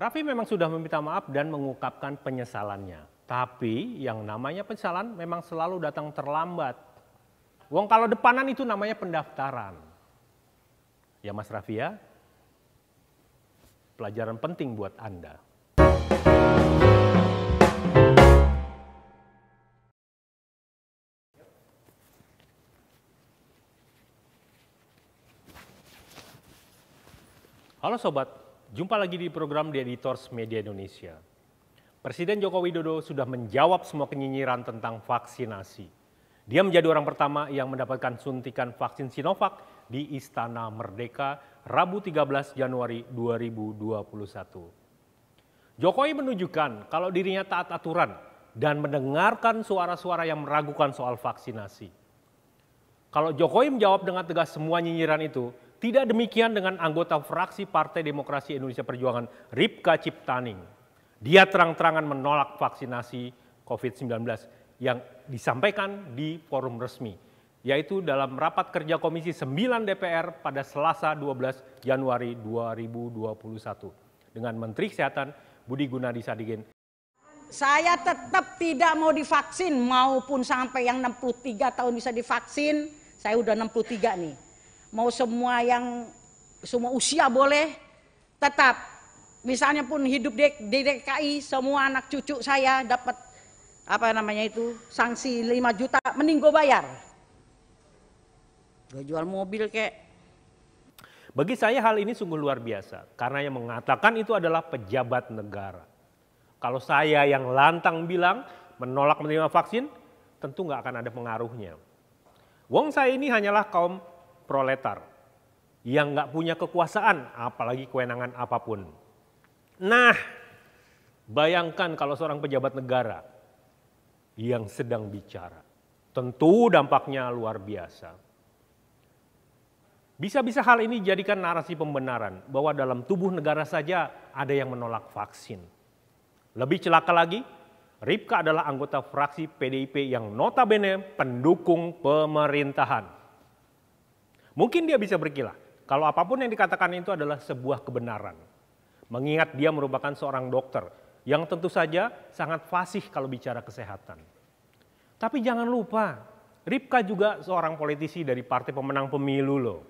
Raffi memang sudah meminta maaf dan mengungkapkan penyesalannya. Tapi yang namanya penyesalan memang selalu datang terlambat. Wong kalau depanan itu namanya pendaftaran. Ya Mas Raffi ya, pelajaran penting buat Anda. Halo Sobat Jumpa lagi di program The Editors Media Indonesia. Presiden Joko Widodo sudah menjawab semua kenyinyiran tentang vaksinasi. Dia menjadi orang pertama yang mendapatkan suntikan vaksin Sinovac di Istana Merdeka Rabu 13 Januari 2021. Jokowi menunjukkan kalau dirinya taat aturan dan mendengarkan suara-suara yang meragukan soal vaksinasi. Kalau Jokowi menjawab dengan tegas semua nyinyiran itu, tidak demikian dengan anggota fraksi Partai Demokrasi Indonesia Perjuangan Ripka Ciptaning. Dia terang-terangan menolak vaksinasi COVID-19 yang disampaikan di forum resmi, yaitu dalam rapat kerja Komisi 9 DPR pada Selasa 12 Januari 2021 dengan Menteri Kesehatan Budi Gunadi Sadikin. Saya tetap tidak mau divaksin maupun sampai yang 63 tahun bisa divaksin, saya udah 63 nih mau semua yang semua usia boleh tetap misalnya pun hidup di, di DKI semua anak cucu saya dapat apa namanya itu sanksi 5 juta mending gue bayar gue jual mobil kek bagi saya hal ini sungguh luar biasa karena yang mengatakan itu adalah pejabat negara kalau saya yang lantang bilang menolak menerima vaksin tentu nggak akan ada pengaruhnya Wong saya ini hanyalah kaum proletar yang nggak punya kekuasaan, apalagi kewenangan apapun. Nah, bayangkan kalau seorang pejabat negara yang sedang bicara, tentu dampaknya luar biasa. Bisa-bisa hal ini dijadikan narasi pembenaran bahwa dalam tubuh negara saja ada yang menolak vaksin. Lebih celaka lagi, Ripka adalah anggota fraksi PDIP yang notabene pendukung pemerintahan. Mungkin dia bisa berkilah. Kalau apapun yang dikatakan itu adalah sebuah kebenaran. Mengingat dia merupakan seorang dokter yang tentu saja sangat fasih kalau bicara kesehatan. Tapi jangan lupa, Ripka juga seorang politisi dari partai pemenang pemilu loh.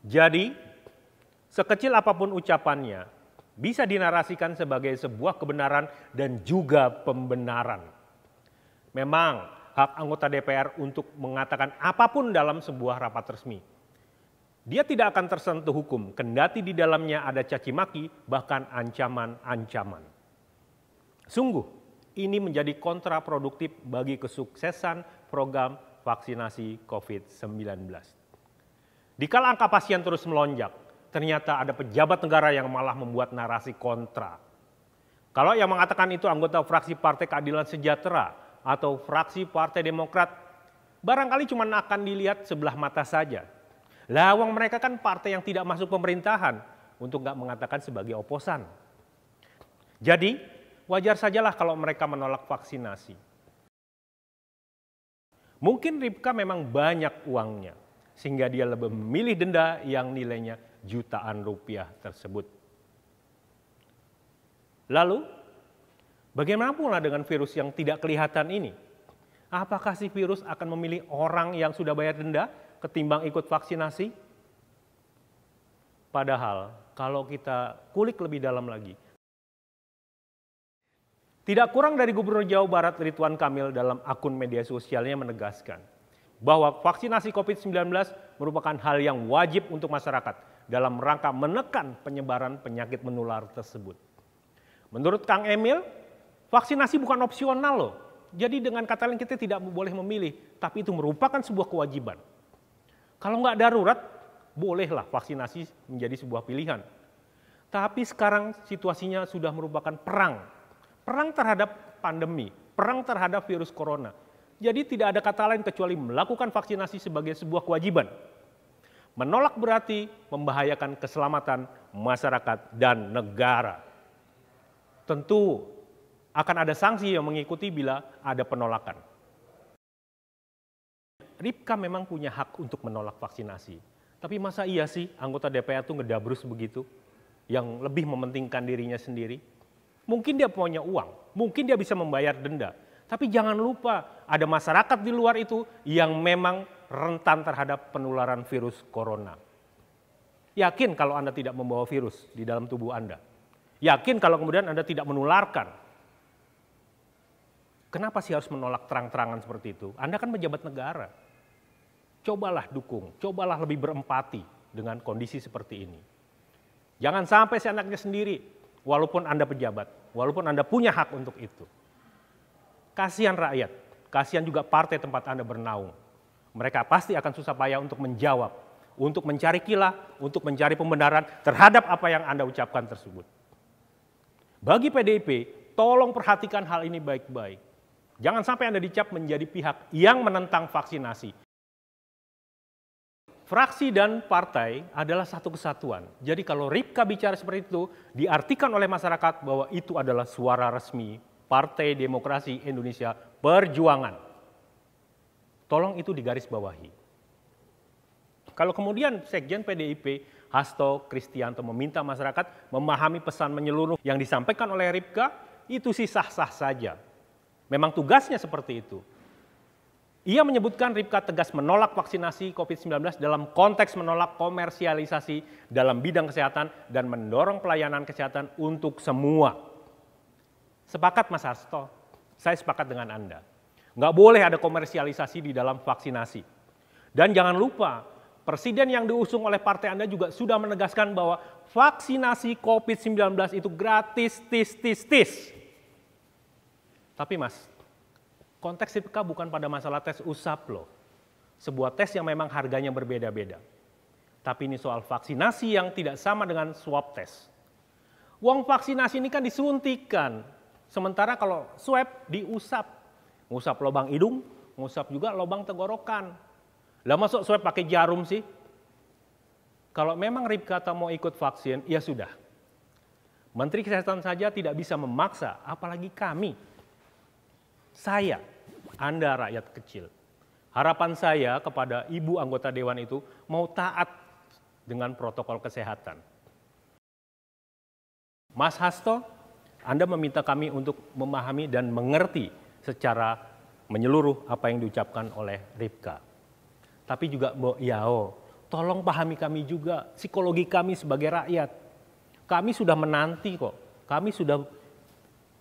Jadi, sekecil apapun ucapannya, bisa dinarasikan sebagai sebuah kebenaran dan juga pembenaran. Memang hak anggota DPR untuk mengatakan apapun dalam sebuah rapat resmi. Dia tidak akan tersentuh hukum, kendati di dalamnya ada caci maki, bahkan ancaman-ancaman. Sungguh, ini menjadi kontraproduktif bagi kesuksesan program vaksinasi COVID-19. Dikala angka pasien terus melonjak, ternyata ada pejabat negara yang malah membuat narasi kontra. Kalau yang mengatakan itu anggota fraksi Partai Keadilan Sejahtera, atau fraksi Partai Demokrat barangkali cuma akan dilihat sebelah mata saja. Lawang mereka kan partai yang tidak masuk pemerintahan untuk nggak mengatakan sebagai oposan. Jadi wajar sajalah kalau mereka menolak vaksinasi. Mungkin Ripka memang banyak uangnya, sehingga dia lebih memilih denda yang nilainya jutaan rupiah tersebut. Lalu, Bagaimana pula dengan virus yang tidak kelihatan ini? Apakah si virus akan memilih orang yang sudah bayar denda ketimbang ikut vaksinasi? Padahal kalau kita kulik lebih dalam lagi, tidak kurang dari Gubernur Jawa Barat Ridwan Kamil dalam akun media sosialnya menegaskan bahwa vaksinasi COVID-19 merupakan hal yang wajib untuk masyarakat dalam rangka menekan penyebaran penyakit menular tersebut. Menurut Kang Emil, Vaksinasi bukan opsional loh. Jadi dengan kata lain kita tidak boleh memilih, tapi itu merupakan sebuah kewajiban. Kalau nggak darurat, bolehlah vaksinasi menjadi sebuah pilihan. Tapi sekarang situasinya sudah merupakan perang. Perang terhadap pandemi, perang terhadap virus corona. Jadi tidak ada kata lain kecuali melakukan vaksinasi sebagai sebuah kewajiban. Menolak berarti membahayakan keselamatan masyarakat dan negara. Tentu akan ada sanksi yang mengikuti bila ada penolakan. Ripka memang punya hak untuk menolak vaksinasi. Tapi masa iya sih anggota DPR itu ngedabrus begitu? Yang lebih mementingkan dirinya sendiri? Mungkin dia punya uang, mungkin dia bisa membayar denda. Tapi jangan lupa ada masyarakat di luar itu yang memang rentan terhadap penularan virus corona. Yakin kalau Anda tidak membawa virus di dalam tubuh Anda. Yakin kalau kemudian Anda tidak menularkan Kenapa sih harus menolak terang-terangan seperti itu? Anda kan pejabat negara. Cobalah dukung, cobalah lebih berempati dengan kondisi seperti ini. Jangan sampai si anaknya sendiri, walaupun Anda pejabat, walaupun Anda punya hak untuk itu. Kasihan rakyat, kasihan juga partai tempat Anda bernaung. Mereka pasti akan susah payah untuk menjawab, untuk mencari kilah, untuk mencari pembenaran terhadap apa yang Anda ucapkan tersebut. Bagi PDIP, tolong perhatikan hal ini baik-baik. Jangan sampai Anda dicap menjadi pihak yang menentang vaksinasi. Fraksi dan partai adalah satu kesatuan. Jadi kalau Ripka bicara seperti itu, diartikan oleh masyarakat bahwa itu adalah suara resmi Partai Demokrasi Indonesia Perjuangan. Tolong itu digarisbawahi. Kalau kemudian Sekjen PDIP Hasto Kristianto meminta masyarakat memahami pesan menyeluruh yang disampaikan oleh Ripka, itu sih sah-sah saja. Memang tugasnya seperti itu. Ia menyebutkan Ripka tegas menolak vaksinasi COVID-19 dalam konteks menolak komersialisasi dalam bidang kesehatan dan mendorong pelayanan kesehatan untuk semua. Sepakat Mas Hasto, saya sepakat dengan Anda. Nggak boleh ada komersialisasi di dalam vaksinasi. Dan jangan lupa, presiden yang diusung oleh partai Anda juga sudah menegaskan bahwa vaksinasi COVID-19 itu gratis, tis, tis, tis. Tapi Mas, konteks IPK bukan pada masalah tes usap loh. Sebuah tes yang memang harganya berbeda-beda. Tapi ini soal vaksinasi yang tidak sama dengan swab tes. Uang vaksinasi ini kan disuntikan. Sementara kalau swab diusap. Ngusap lubang hidung, ngusap juga lubang tenggorokan. Lah masuk swab pakai jarum sih? Kalau memang Ripkata mau ikut vaksin, ya sudah. Menteri Kesehatan saja tidak bisa memaksa, apalagi kami saya, Anda rakyat kecil. Harapan saya kepada ibu anggota dewan itu mau taat dengan protokol kesehatan. Mas Hasto, Anda meminta kami untuk memahami dan mengerti secara menyeluruh apa yang diucapkan oleh Ripka. Tapi juga Mbok Yao, tolong pahami kami juga, psikologi kami sebagai rakyat. Kami sudah menanti kok, kami sudah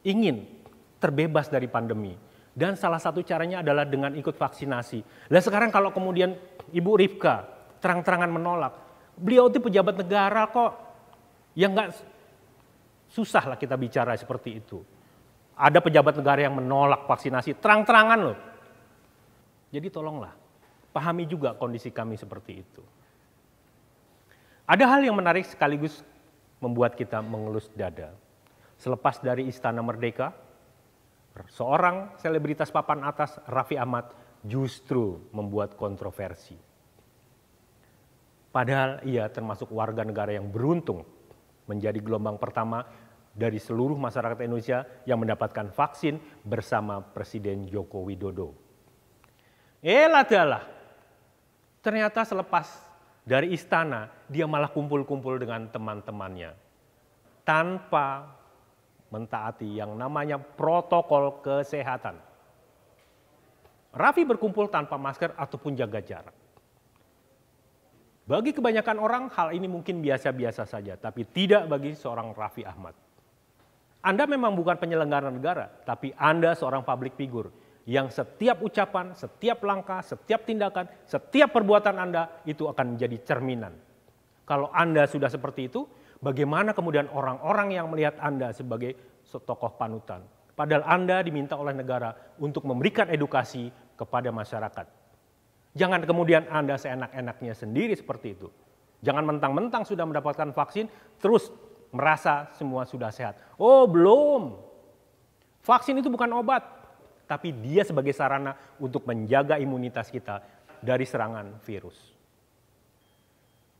ingin terbebas dari pandemi. Dan salah satu caranya adalah dengan ikut vaksinasi. Nah sekarang kalau kemudian Ibu Rifka terang-terangan menolak, beliau itu pejabat negara kok yang nggak susah lah kita bicara seperti itu. Ada pejabat negara yang menolak vaksinasi, terang-terangan loh. Jadi tolonglah, pahami juga kondisi kami seperti itu. Ada hal yang menarik sekaligus membuat kita mengelus dada. Selepas dari Istana Merdeka, seorang selebritas papan atas Raffi Ahmad justru membuat kontroversi. Padahal ia termasuk warga negara yang beruntung menjadi gelombang pertama dari seluruh masyarakat Indonesia yang mendapatkan vaksin bersama Presiden Joko Widodo. Elah eh, dalah, ternyata selepas dari istana dia malah kumpul-kumpul dengan teman-temannya tanpa mentaati yang namanya protokol kesehatan. Raffi berkumpul tanpa masker ataupun jaga jarak. Bagi kebanyakan orang hal ini mungkin biasa-biasa saja, tapi tidak bagi seorang Raffi Ahmad. Anda memang bukan penyelenggara negara, tapi Anda seorang public figur yang setiap ucapan, setiap langkah, setiap tindakan, setiap perbuatan Anda itu akan menjadi cerminan. Kalau Anda sudah seperti itu, Bagaimana kemudian orang-orang yang melihat Anda sebagai tokoh panutan? Padahal Anda diminta oleh negara untuk memberikan edukasi kepada masyarakat. Jangan kemudian Anda seenak-enaknya sendiri seperti itu. Jangan mentang-mentang sudah mendapatkan vaksin, terus merasa semua sudah sehat. Oh belum. Vaksin itu bukan obat, tapi dia sebagai sarana untuk menjaga imunitas kita dari serangan virus.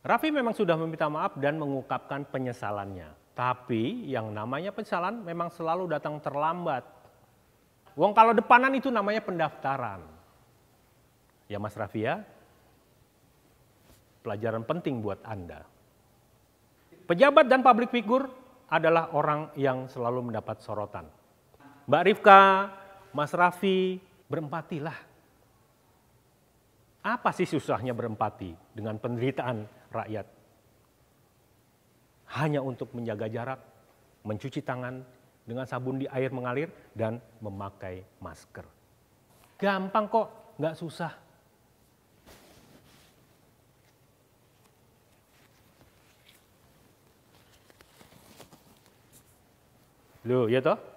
Raffi memang sudah meminta maaf dan mengungkapkan penyesalannya. Tapi yang namanya penyesalan memang selalu datang terlambat. Wong kalau depanan itu namanya pendaftaran. Ya Mas Raffi ya, pelajaran penting buat Anda. Pejabat dan public figur adalah orang yang selalu mendapat sorotan. Mbak Rifka, Mas Raffi, berempatilah. Apa sih susahnya berempati dengan penderitaan rakyat. Hanya untuk menjaga jarak, mencuci tangan dengan sabun di air mengalir, dan memakai masker. Gampang kok, nggak susah. Loh, ya toh?